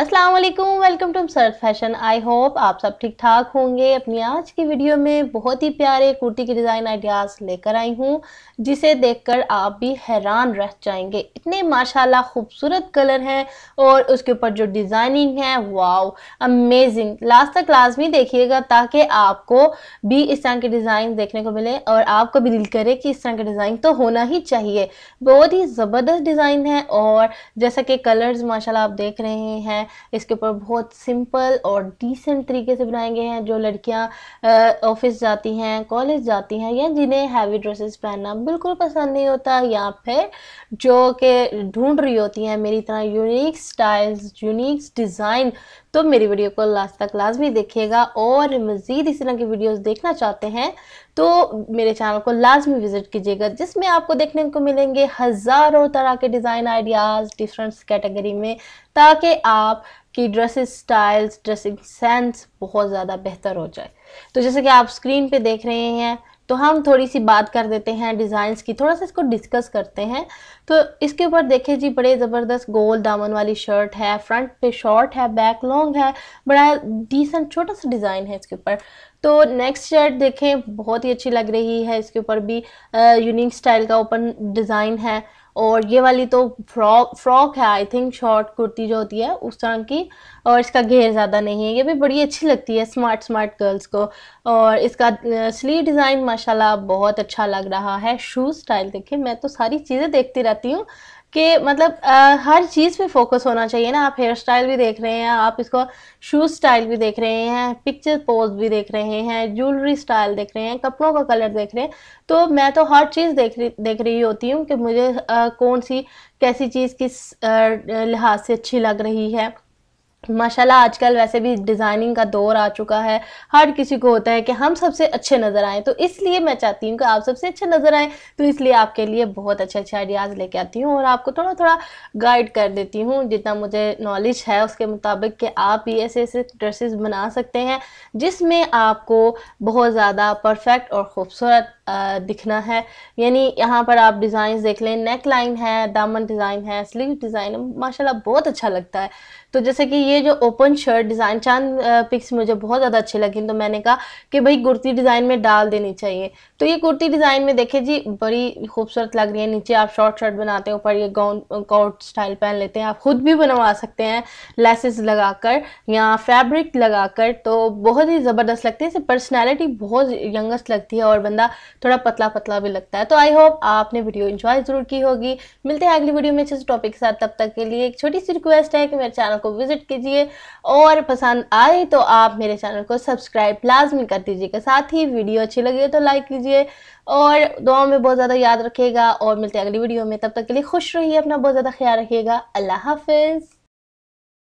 अस्सलाम वालेकुम welcome to search fashion I hope आप सब ठीक ठाक होंगे अपनी आज की वीडियो में बहुत ही प्यारे कुर्ती के डिज़ाइन आइडियाज़ लेकर आई हूँ जिसे देखकर आप भी हैरान रह जाएंगे इतने माशाल्लाह खूबसूरत कलर हैं और उसके ऊपर जो डिज़ाइनिंग है वाओ अमेजिंग लास्ट तक लाजमी देखिएगा ताकि आपको भी इस तरह के डिज़ाइन देखने को मिले और आपको भी दिल करे कि इस तरह के डिज़ाइन तो होना ही चाहिए बहुत ही ज़बरदस्त डिज़ाइन है और जैसा कि कलर्स माशाला आप देख रहे हैं हैं इसके ऊपर बहुत सिंपल और डिसेंट तरीके से बनाए गए हैं जो लड़कियां ऑफिस जाती हैं कॉलेज जाती हैं या जिन्हें हैवी ड्रेसेस पहनना बिल्कुल पसंद नहीं होता या फिर जो कि ढूंढ रही होती हैं मेरी तरह यूनिक स्टाइल्स यूनिक डिज़ाइन तो मेरी वीडियो को लास्ट तक लाजमी देखिएगा और मज़ीद इस तरह की वीडियोस देखना चाहते हैं तो मेरे चैनल को लाजमी विज़िट कीजिएगा जिसमें आपको देखने को मिलेंगे हज़ारों तरह के डिज़ाइन आइडियाज़ डिफरेंट कैटेगरी में ताकि आप की ड्रेसिंग स्टाइल्स ड्रेसिंग सेंस बहुत ज़्यादा बेहतर हो जाए तो जैसे कि आप स्क्रीन पे देख रहे हैं तो हम थोड़ी सी बात कर देते हैं डिज़ाइंस की थोड़ा सा इसको डिस्कस करते हैं तो इसके ऊपर देखें जी बड़े ज़बरदस्त गोल दामन वाली शर्ट है फ्रंट पे शॉर्ट है बैक लॉन्ग है बड़ा डिसेंट छोटा सा डिज़ाइन है इसके ऊपर तो नेक्स्ट शर्ट देखें बहुत ही अच्छी लग रही है इसके ऊपर भी यूनिक स्टाइल का ओपन डिज़ाइन है और ये वाली तो फ्रॉक फ्रॉक है आई थिंक शॉर्ट कुर्ती जो होती है उस तरह की और इसका घेर ज़्यादा नहीं है ये भी बड़ी अच्छी लगती है स्मार्ट स्मार्ट गर्ल्स को और इसका स्लीव डिज़ाइन माशाल्लाह बहुत अच्छा लग रहा है शूज़ स्टाइल देखिए मैं तो सारी चीज़ें देखती रहती हूँ कि मतलब आ, हर चीज़ पे फोकस होना चाहिए ना आप हेयर स्टाइल भी देख रहे हैं आप इसको शूज़ स्टाइल भी देख रहे हैं पिक्चर पोज भी देख रहे हैं ज्वेलरी स्टाइल देख रहे हैं कपड़ों का कलर देख रहे हैं तो मैं तो हर चीज़ देख रही देख रही होती हूँ कि मुझे आ, कौन सी कैसी चीज़ किस लिहाज से अच्छी लग रही है माशाल्लाह आजकल वैसे भी डिज़ाइनिंग का दौर आ चुका है हर किसी को होता है कि हम सबसे अच्छे नज़र आएँ तो इसलिए मैं चाहती हूँ कि आप सबसे अच्छे नज़र आएँ तो इसलिए आपके लिए बहुत अच्छे अच्छे आइडियाज़ लेके आती हूँ और आपको थोड़ा थोड़ा गाइड कर देती हूँ जितना मुझे नॉलेज है उसके मुताबिक कि आप भी ऐसे ऐसे ड्रेसेस बना सकते हैं जिसमें आपको बहुत ज़्यादा परफेक्ट और ख़ूबसूरत दिखना है यानी यहाँ पर आप डिज़ाइन देख लें नेक लाइन है दामन डिज़ाइन है स्लीव डिज़ाइन है बहुत अच्छा लगता है तो जैसे कि ये ये जो ओपन शर्ट डिज़ाइन चांद पिक्स मुझे बहुत ज़्यादा अच्छे लगे तो मैंने कहा कि भाई कुर्ती डिज़ाइन में डाल देनी चाहिए तो ये कुर्ती डिज़ाइन में देखे जी बड़ी खूबसूरत लग रही है नीचे आप शॉर्ट शर्ट बनाते हैं ऊपर ये गाउन कोट स्टाइल पहन लेते हैं आप खुद भी बनवा सकते हैं लेसेस लगाकर या फैब्रिक लगाकर तो बहुत ही ज़बरदस्त लगती है इसे पर्सनैलिटी बहुत यंगस्ट लगती है और बंदा थोड़ा पतला पतला भी लगता है तो आई होप आपने वीडियो इन्जॉय ज़रूर की होगी मिलते हैं अगली वीडियो में अच्छे टॉपिक के साथ तब तक के लिए एक छोटी सी रिक्वेस्ट है कि मेरे चैनल को विजिट कीजिए दीजिए और पसंद आए तो आप मेरे चैनल को सब्सक्राइब लाजमी कर दीजिएगा साथ ही वीडियो अच्छी लगी तो लाइक कीजिए और दुआ में बहुत ज़्यादा याद रखिएगा और मिलते हैं अगली वीडियो में तब तक के लिए खुश रहिए अपना बहुत ज़्यादा ख्याल रखिएगा अल्लाह हाफिज़